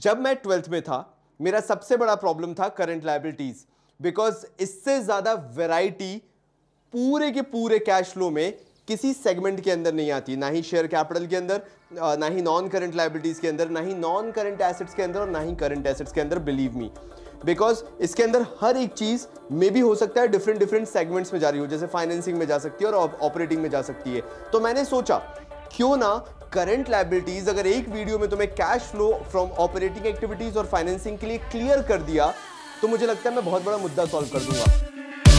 जब मैं ट्वेल्थ में था मेरा सबसे बड़ा प्रॉब्लम था करंट लाइबिलिटीज़ बिकॉज इससे ज़्यादा वेराइटी पूरे के पूरे कैश फ्लो में किसी सेगमेंट के अंदर नहीं आती ना ही शेयर कैपिटल के अंदर ना ही नॉन करंट लाइबिलिटीज़ के अंदर ना ही नॉन करंट एसेट्स के अंदर और ना ही करंट एसेट्स के अंदर बिलीव मी बिकॉज इसके अंदर हर एक चीज़ मे भी हो सकता है डिफरेंट डिफरेंट सेगमेंट्स में जा रही हो जैसे फाइनेंसिंग में जा सकती है और ऑपरेटिंग में जा सकती है तो मैंने सोचा क्यों ना करंट लाइबिलिटीज अगर एक वीडियो में तुम्हें cash flow from operating activities और फाइनेंसिंग के लिए क्लियर कर दिया तो मुझे लगता है मैं बहुत बड़ा मुद्दा सॉल्व कर दूंगा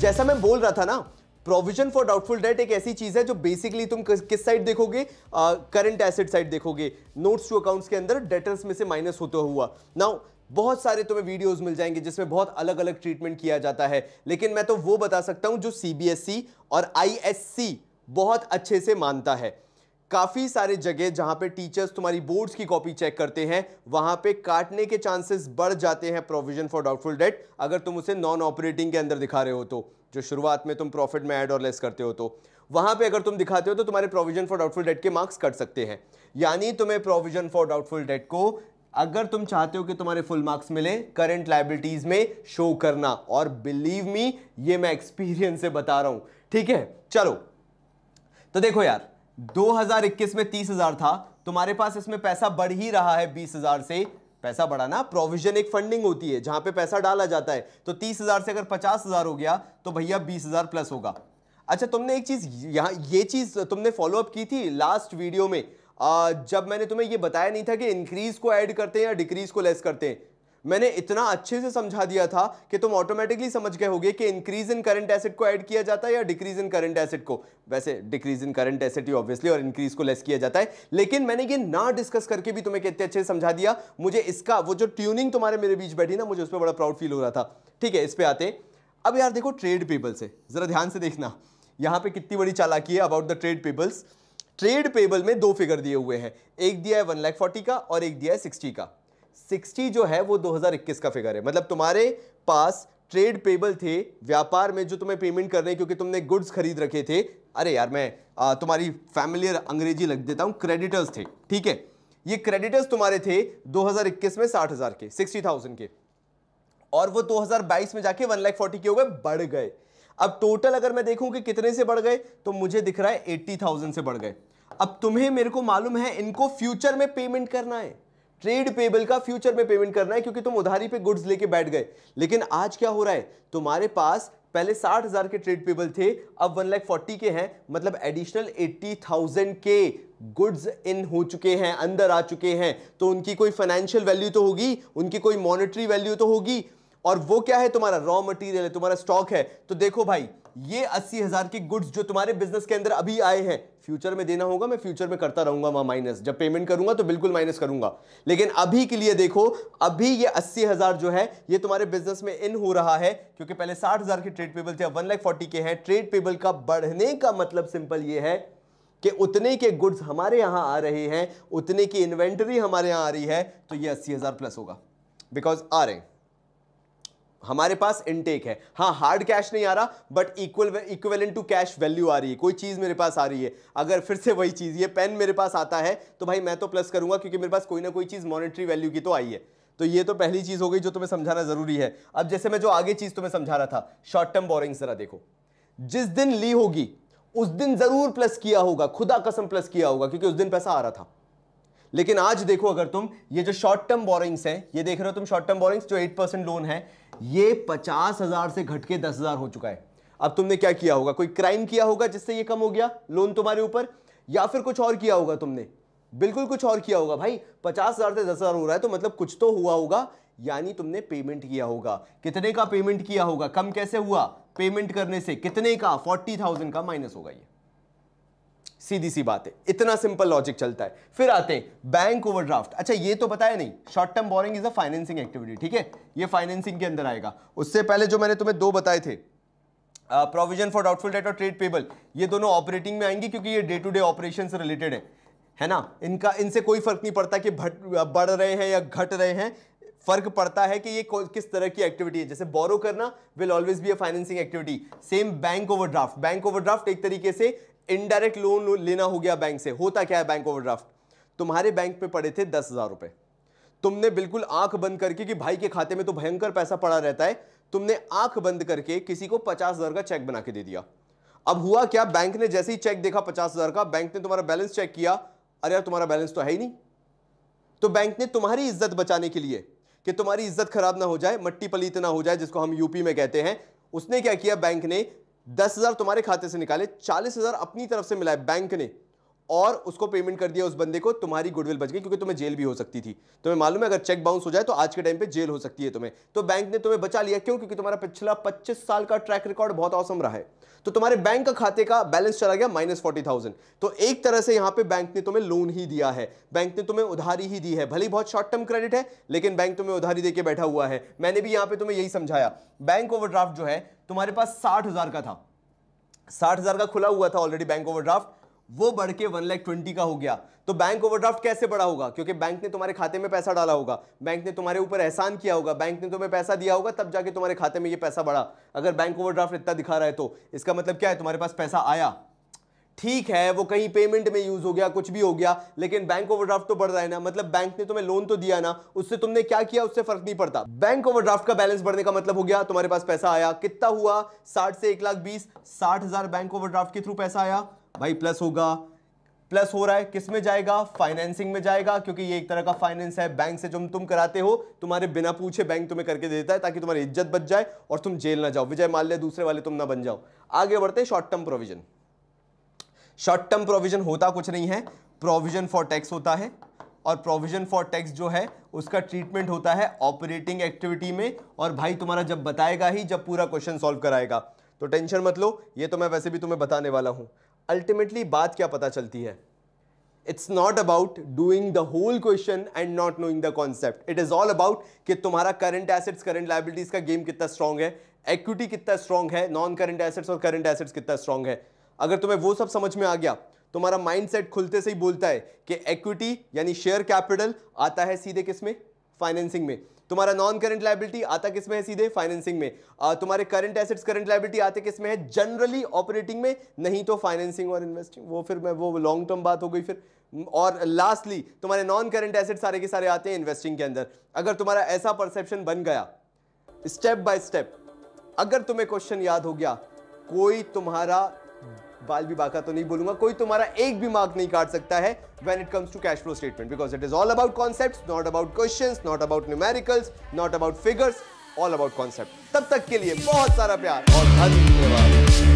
जैसा मैं बोल रहा था ना प्रोविजन फॉर डाउटफुल डेट एक ऐसी चीज है जो बेसिकली तुम किस साइड देखोगे करंट एसेट साइड देखोगे नोट्स टू अकाउंट्स के अंदर डेटर्स में से माइनस होता हुआ नाउ बहुत सारे तुम्हें वीडियोस मिल जाएंगे जिसमें बहुत अलग अलग ट्रीटमेंट किया जाता है लेकिन मैं तो वो बता सकता हूं जो सीबीएसई e और आईएससी बहुत अच्छे से मानता है काफ़ी सारे जगह जहां पे टीचर्स तुम्हारी बोर्ड्स की कॉपी चेक करते हैं वहां पे काटने के चांसेस बढ़ जाते हैं प्रोविजन फॉर डाउटफुल डेट अगर तुम उसे नॉन ऑपरेटिंग के अंदर दिखा रहे हो तो जो शुरुआत में तुम प्रॉफिट में ऐड और लेस करते हो तो वहां पे अगर तुम दिखाते हो तो तुम्हारे प्रोविजन फॉर डाउटफुल डेट के मार्क्स कट सकते हैं यानी तुम्हें प्रोविजन फॉर डाउटफुल डेट को अगर तुम चाहते हो कि तुम्हारे फुल मार्क्स मिले करंट लाइबिलिटीज में शो करना और बिलीव मी ये मैं एक्सपीरियंस से बता रहा हूं ठीक है चलो तो देखो यार 2021 में 30,000 था तुम्हारे पास इसमें पैसा बढ़ ही रहा है 20,000 से पैसा बढ़ाना प्रोविजन एक फंडिंग होती है जहां पे पैसा डाला जाता है तो 30,000 से अगर 50,000 हो गया तो भैया 20,000 प्लस होगा अच्छा तुमने एक चीज यहां ये चीज तुमने फॉलोअप की थी लास्ट वीडियो में जब मैंने तुम्हें ये बताया नहीं था कि इंक्रीज़ को ऐड करते हैं या डिक्रीज़ को लेस करते हैं मैंने इतना अच्छे से समझा दिया था कि तुम ऑटोमेटिकली समझ गए होगे कि इंक्रीज इन करंट एसेट को ऐड किया जाता है या डिक्रीज इन करंट एसेट को वैसे डिक्रीज इन करंट एसेट ही ऑब्वियसली और इंक्रीज को लेस किया जाता है लेकिन मैंने ये ना डिस्कस करके भी तुम्हें कितने अच्छे से समझा दिया मुझे इसका वो जो ट्यूनिंग तुम्हारे मेरे बीच बैठी ना मुझे उस पर बड़ा प्राउड फील हो रहा था ठीक है इस पर आते अब यार देखो ट्रेड पीपल्स है ज़रा ध्यान से देखना यहाँ पे कितनी बड़ी चालाकी है about the trade payables trade payable में दो फिगर दिए हुए हैं एक दिया है वन लाख फोर्टी का और एक दिया है सिक्सटी का सिक्सटी जो है वो 2021 का फिगर है मतलब तुम्हारे पास ट्रेड पेबल थे व्यापार में जो तुम्हें पेमेंट कर हैं क्योंकि तुमने गुड्स खरीद रखे थे अरे यार मैं आ, तुम्हारी फैमिलियर अंग्रेजी लग देता हूँ क्रेडिटर्स थे ठीक है ये क्रेडिटर्स तुम्हारे थे 2021 में 60,000 के 60,000 के और वो 2022 में जाके वन लाख फोर्टी के हो गए बढ़ गए अब टोटल अगर मैं देखूं कि कितने से बढ़ गए तो मुझे दिख रहा है एट्टी थाउजेंड से बढ़ गए अब तुम्हें मेरे को मालूम है इनको फ्यूचर में पेमेंट करना है ट्रेड पेबल का फ्यूचर में पेमेंट करना है क्योंकि तुम उधारी पे गुड्स लेके बैठ गए लेकिन आज क्या हो रहा है तुम्हारे पास पहले साठ हज़ार के ट्रेड पेबल थे अब वन लाख फोर्टी के हैं मतलब एडिशनल एट्टी थाउजेंड के गुड्स इन हो चुके हैं अंदर आ चुके हैं तो उनकी कोई फाइनेंशियल वैल्यू तो होगी उनकी कोई मॉनेटरी वैल्यू तो होगी और वो क्या है तुम्हारा रॉ मटेरियल है तुम्हारा स्टॉक है तो देखो भाई ये अस्सी हजार के गुड्स जो तुम्हारे बिजनेस के अंदर अभी आए हैं फ्यूचर में देना होगा मैं फ्यूचर में करता रहूंगा वहां माइनस जब पेमेंट करूंगा तो बिल्कुल माइनस करूंगा लेकिन अभी के लिए देखो अभी ये अस्सी हजार जो है ये तुम्हारे बिजनेस में इन हो रहा है क्योंकि पहले साठ हजार के ट्रेड पेबल थे वन लाख फोर्टी के हैं ट्रेड पेबल का बढ़ने का मतलब सिंपल ये है कि उतने के गुड्स हमारे यहां आ रहे हैं उतने की इन्वेंटरी हमारे यहां आ रही है तो ये अस्सी हजार प्लस होगा बिकॉज आ रहे हैं हमारे पास इनटेक है हाँ हार्ड कैश नहीं आ रहा but equal equivalent to cash value आ रही है कोई चीज़ मेरे पास आ रही है अगर फिर से वही चीज़ ये पेन मेरे पास आता है तो भाई मैं तो प्लस करूँगा क्योंकि मेरे पास कोई ना कोई चीज़ मॉनिटरी वैल्यू की तो आई है तो ये तो पहली चीज़ हो गई जो तुम्हें समझाना ज़रूरी है अब जैसे मैं जो आगे चीज़ तुम्हें समझा रहा था शॉर्ट टर्म बोरिंग ज़रा देखो जिस दिन ली होगी उस दिन ज़रूर प्लस किया होगा खुदा कसम प्लस किया होगा क्योंकि उस दिन पैसा आ रहा था लेकिन आज देखो अगर तुम ये जो शॉर्ट टर्म बोरिंग्स हैं ये देख रहे हो तुम शॉर्ट टर्म बोरिंग्स जो एट परसेंट लोन है ये पचास हजार से घट के दस हजार हो चुका है अब तुमने क्या किया होगा कोई क्राइम किया होगा जिससे ये कम हो गया लोन तुम्हारे ऊपर या फिर कुछ और किया होगा तुमने बिल्कुल कुछ और किया होगा भाई पचास हज़ार से दस हज़ार हो रहा है तो मतलब कुछ तो हुआ होगा यानी तुमने पेमेंट किया होगा कितने का पेमेंट किया होगा कम कैसे हुआ पेमेंट करने से कितने का फोर्टी थाउजेंड का माइनस होगा ये सीधी सी बात है इतना सिंपल लॉजिक चलता है फिर आते हैं बैंक ओवरड्राफ्ट अच्छा ये तो बताया नहीं short term borrowing is a financing activity ठीक है ये फाइनेंसिंग के अंदर आएगा उससे पहले जो मैंने तुम्हें दो बताए थे प्रोविजन फॉर डाउटफुल डेट और ट्रेड पेबल ये दोनों ऑपरेटिंग में आएंगे क्योंकि ये डे टू डे ऑपरेशन से रिलेटेड है है ना इनका इनसे कोई फर्क नहीं पड़ता कि भट बढ़ रहे हैं या घट रहे हैं फर्क पड़ता है कि ये किस तरह की एक्टिविटी है जैसे बोरो करना will always be a financing activity same bank overdraft bank overdraft एक तरीके से इनडायरेक्ट लोन लेना हो गया बैंक से होता क्या है बैंक ओवरड्राफ्ट तुम्हारे बैंक पे पड़े थे दस हज़ार रुपए तुमने बिल्कुल आंख बंद करके कि भाई के खाते में तो भयंकर पैसा पड़ा रहता है तुमने आंख बंद करके किसी को पचास हज़ार का चेक बना के दे दिया अब हुआ क्या बैंक ने जैसे ही चेक देखा पचास हज़ार का बैंक ने तुम्हारा बैलेंस चेक किया अरे यार तुम्हारा बैलेंस तो है ही नहीं तो बैंक ने तुम्हारी इज्जत बचाने के लिए कि तुम्हारी इज्जत खराब ना हो जाए मट्टी पलीत ना हो जाए जिसको हम यूपी में कहते हैं उसने क्या किया बैंक ने दस हजार तुम्हारे खाते से निकाले चालीस हजार अपनी तरफ से मिलाए बैंक ने और उसको पेमेंट कर दिया उस बंदे को तुम्हारी गुडविल बच गई क्योंकि तुम्हें जेल भी हो सकती थी तुम्हें मालूम है अगर चेक बाउंस हो जाए तो आज के टाइम पे जेल हो सकती है तुम्हें तो बैंक ने तुम्हें बचा लिया क्यों क्योंकि तुम्हारा पिछला 25 साल का ट्रैक रिकॉर्ड बहुत औसम रहा है तो तुम्हारे बैंक का खाते का बैलेंस चला गया माइनस फोर्टी थाउजेंड तो एक तरह से यहां पे बैंक ने तुम्हें लोन ही दिया है बैंक ने तुम्हें उधारी ही दी है भले बहुत शॉर्ट टर्म क्रेडिट है लेकिन बैंक तुम्हें उधारी देके बैठा हुआ है मैंने भी यहां पे तुम्हें यही समझाया बैंक ओवरड्राफ्ट जो है तुम्हारे पास साठ का था साठ का खुला हुआ था ऑलरेडी बैंक ओवरड्राफ्ट वो बढ़ के वन लाख ट्वेंटी का हो गया तो बैंक ओवरड्राफ्ट कैसे बढ़ा होगा क्योंकि बैंक ने तुम्हारे खाते में पैसा डाला होगा बैंक ने तुम्हारे ऊपर एहसान किया होगा बैंक ने तुम्हें पैसा दिया होगा तब जाके तुम्हारे खाते में ये पैसा बढ़ा अगर बैंक ओवरड्राफ्ट इतना दिखा रहा है तो इसका मतलब क्या है तुम्हारे पास पैसा आया ठीक है वो कहीं पेमेंट में यूज हो गया कुछ भी हो गया लेकिन बैंक ओवरड्राफ्ट तो बढ़ रहा है ना मतलब बैंक ने तुम्हें लोन तो दिया ना उससे तुमने क्या किया उससे फर्क नहीं पड़ता बैंक ओवरड्राफ्ट का बैलेंस बढ़ने का मतलब हो गया तुम्हारे पास पैसा आया कितना हुआ साठ से एक लाख बीस साठ हजार बैंक ओवरड्राफ्ट के थ्रू पैसा आया भाई प्लस होगा प्लस हो रहा है किस में जाएगा फाइनेंसिंग में जाएगा क्योंकि ये एक तरह का फाइनेंस है बैंक से जो तुम कराते हो तुम्हारे बिना पूछे बैंक तुम्हें करके देता है ताकि तुम्हारी इज्जत बच जाए और तुम जेल ना जाओ विजय माल्य दूसरे वाले तुम ना बन जाओ आगे बढ़ते short term provision short term provision होता कुछ नहीं है प्रोविजन फॉर टैक्स होता है और प्रोविजन फॉर टैक्स जो है उसका ट्रीटमेंट होता है ऑपरेटिंग एक्टिविटी में और भाई तुम्हारा जब बताएगा ही जब पूरा क्वेश्चन सॉल्व कराएगा तो टेंशन मत लो ये तो मैं वैसे भी तुम्हें बताने वाला हूं अल्टीमेटली बात क्या पता चलती है it's not about doing the whole question and not knowing the concept it is all about कि तुम्हारा करंट एसेट्स करंट लाइबिलिटीज़ का गेम कितना स्ट्रांग है एक्विटी कितना स्ट्रांग है नॉन करंट एसेट्स और करंट एसेट्स कितना स्ट्रांग है अगर तुम्हें वो सब समझ में आ गया तुम्हारा माइंडसेट खुलते से ही बोलता है कि एक्विटी यानी शेयर कैपिटल आता है सीधे किस में फाइनेंसिंग में तुम्हारा नॉन करंट लाइबिलिटी आता किसमें है सीधे फाइनेंसिंग में तुम्हारे करंट एसेट्स करंट लाइबिलिटी आते किसमें है जनरली ऑपरेटिंग में नहीं तो फाइनेंसिंग और इन्वेस्टिंग वो फिर मैं वो लॉन्ग टर्म बात हो गई फिर और लास्टली तुम्हारे नॉन करंट एसेट सारे के सारे आते हैं इन्वेस्टिंग के अंदर अगर तुम्हारा ऐसा परसेप्शन बन गया स्टेप बाय स्टेप अगर तुम्हें क्वेश्चन याद हो गया कोई तुम्हारा बाल भी बाका तो नहीं बोलूंगा कोई तुम्हारा एक भी मार्क नहीं काट सकता है when it comes to cash flow statement because it is all about concept not about question not about numericals not about figures all about concept तब तक के लिए बहुत सारा प्यार और धन्यवाद